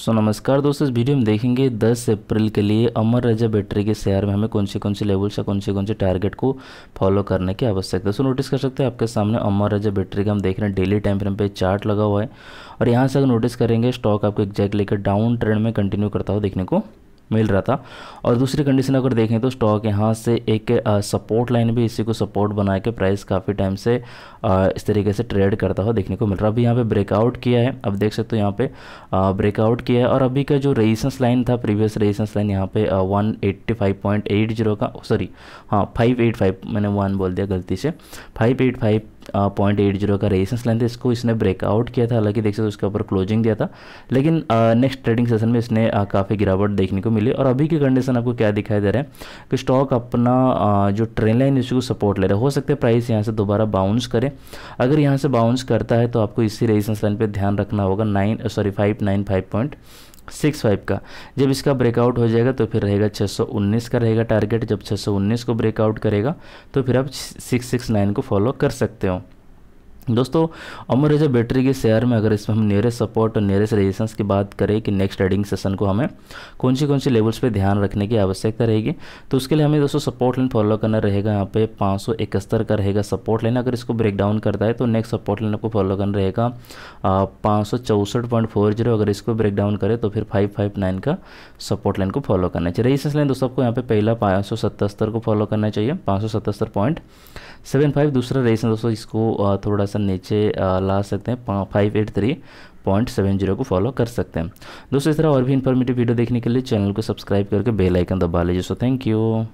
सो नमस्कार दोस्तों इस वीडियो में देखेंगे 10 अप्रैल के लिए अमर राजा बैटरी के शेयर में हमें कौन से कौन से लेवल्स या कौन से कौन से टारगेट को फॉलो करने की आवश्यकता है सो नोटिस कर सकते हैं आपके सामने अमर राजा बैटरी का हम देख रहे हैं डेली टाइम फ्रेम पे चार्ट लगा हुआ है और यहाँ से अगर नोटिस करेंगे स्टॉक आपको एक्जैक्ट लेकर डाउन ट्रेंड में कंटिन्यू करता हुआ देखने को मिल रहा था और दूसरी कंडीशन अगर देखें तो स्टॉक यहाँ से एक सपोर्ट लाइन भी इसी को सपोर्ट बना के प्राइस काफ़ी टाइम से आ, इस तरीके से ट्रेड करता हुआ देखने को मिल रहा है अभी यहाँ पे ब्रेकआउट किया है अब देख सकते हो यहाँ पे ब्रेकआउट किया है और अभी का जो रेजिस्टेंस लाइन था प्रीवियस रेजिस्टेंस लाइन यहाँ पे one eighty five point eight zero का सॉरी हाँ फाइव एट फाइव मैंने वन बोल दिया गलती से five eight five point eight zero का रेजिस्टेंस लाइन था इसको इसने ब्रेकआउट किया था हालांकि देख सकते हो उसके ऊपर क्लोजिंग दिया था लेकिन नेक्स्ट ट्रेडिंग सेशन में इसने काफ़ी गिरावट देखने को मिली और अभी की कंडीशन आपको क्या दिखाई दे रहा है कि स्टॉक अपना आ, जो ट्रेन लाइन इसको सपोर्ट ले रहा है हो सकता है प्राइस यहाँ से दोबारा बाउंस करे अगर यहाँ से बाउंस करता है तो आपको इसी रेजिस्टेंस लाइन पर ध्यान रखना होगा nine sorry five nine five point six five का जब इसका ब्रेकआउट हो जाएगा तो फिर रहेगा 619 का रहेगा टारगेट जब 619 को ब्रेकआउट करेगा तो फिर आप सिक्स सिक्स नाइन को फॉलो कर सकते हो दोस्तों अमर रेजा बैटरी के शेयर में अगर इसमें हम नियरेस्ट सपोर्ट और नियरेस्ट रेजिस्टेंस की बात करें कि नेक्स्ट ट्रेडिंग सेशन को हमें कौन सी कौन सी लेवल्स पे ध्यान रखने की आवश्यकता रहेगी तो उसके लिए हमें दोस्तों सपोर्ट लाइन फॉलो करना रहेगा यहाँ पे पाँच सौ का रहेगा सपोर्ट लाइन अगर इसको ब्रेक डाउन करता है तो नेक्स्ट सपोर्ट लाइन आपको फॉलो करना रहेगा पाँच अगर इसको ब्रेक डाउन करे तो फिर फाइव का सपोर्ट लाइन को फॉलो करना चाहिए रेजिस्टेंस लाइन दोस्तों आपको यहाँ पे पहला पाँच को फॉलो करना चाहिए पाँच दूसरा रेजिस्टेंस दोस्तों इसको थोड़ा सा ऑप्शन नीचे ला सकते हैं five eight three point seven zero को फॉलो कर सकते हैं दोस्तों इस तरह और भी इन्फॉर्मेटिव वीडियो देखने के लिए चैनल को सब्सक्राइब करके बेल आइकन दबा लीजिए सो थैंक यू